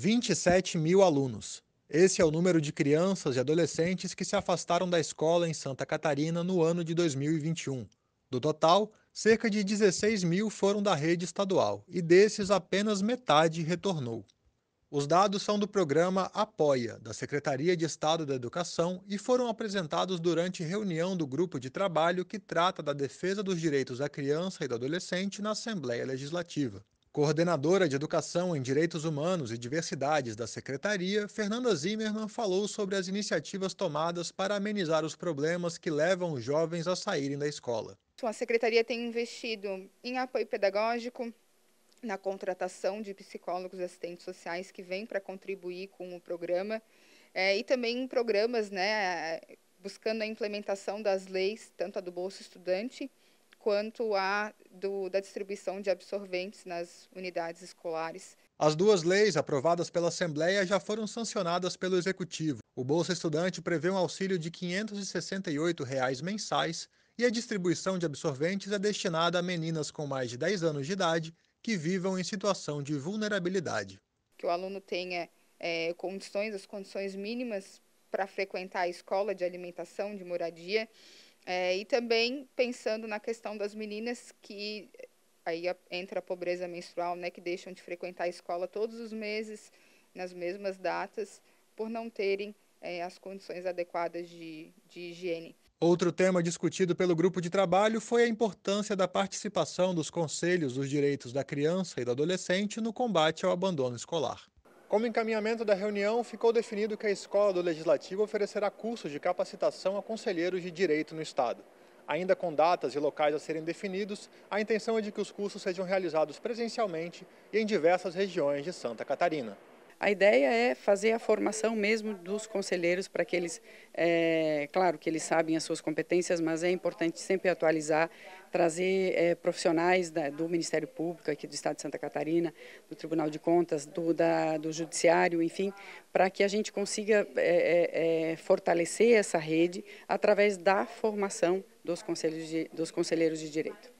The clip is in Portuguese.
27 mil alunos. Esse é o número de crianças e adolescentes que se afastaram da escola em Santa Catarina no ano de 2021. Do total, cerca de 16 mil foram da rede estadual e desses apenas metade retornou. Os dados são do programa Apoia, da Secretaria de Estado da Educação, e foram apresentados durante reunião do grupo de trabalho que trata da defesa dos direitos da criança e do adolescente na Assembleia Legislativa. Coordenadora de Educação em Direitos Humanos e Diversidades da Secretaria, Fernanda Zimmermann falou sobre as iniciativas tomadas para amenizar os problemas que levam os jovens a saírem da escola. Então, a Secretaria tem investido em apoio pedagógico, na contratação de psicólogos e assistentes sociais que vêm para contribuir com o programa é, e também em programas né, buscando a implementação das leis, tanto a do Bolsa Estudante quanto à do, da distribuição de absorventes nas unidades escolares. As duas leis aprovadas pela Assembleia já foram sancionadas pelo Executivo. O Bolsa Estudante prevê um auxílio de R$ 568 reais mensais e a distribuição de absorventes é destinada a meninas com mais de 10 anos de idade que vivam em situação de vulnerabilidade. Que o aluno tenha é, é, condições, as condições mínimas para frequentar a escola de alimentação, de moradia é, e também pensando na questão das meninas que aí entra a pobreza menstrual, né, que deixam de frequentar a escola todos os meses, nas mesmas datas, por não terem é, as condições adequadas de, de higiene. Outro tema discutido pelo grupo de trabalho foi a importância da participação dos conselhos dos direitos da criança e do adolescente no combate ao abandono escolar. Como encaminhamento da reunião, ficou definido que a Escola do Legislativo oferecerá cursos de capacitação a conselheiros de direito no Estado. Ainda com datas e locais a serem definidos, a intenção é de que os cursos sejam realizados presencialmente e em diversas regiões de Santa Catarina. A ideia é fazer a formação mesmo dos conselheiros para que eles, é, claro que eles sabem as suas competências, mas é importante sempre atualizar, trazer é, profissionais da, do Ministério Público aqui do Estado de Santa Catarina, do Tribunal de Contas, do, da, do Judiciário, enfim, para que a gente consiga é, é, é fortalecer essa rede através da formação dos, de, dos conselheiros de direito.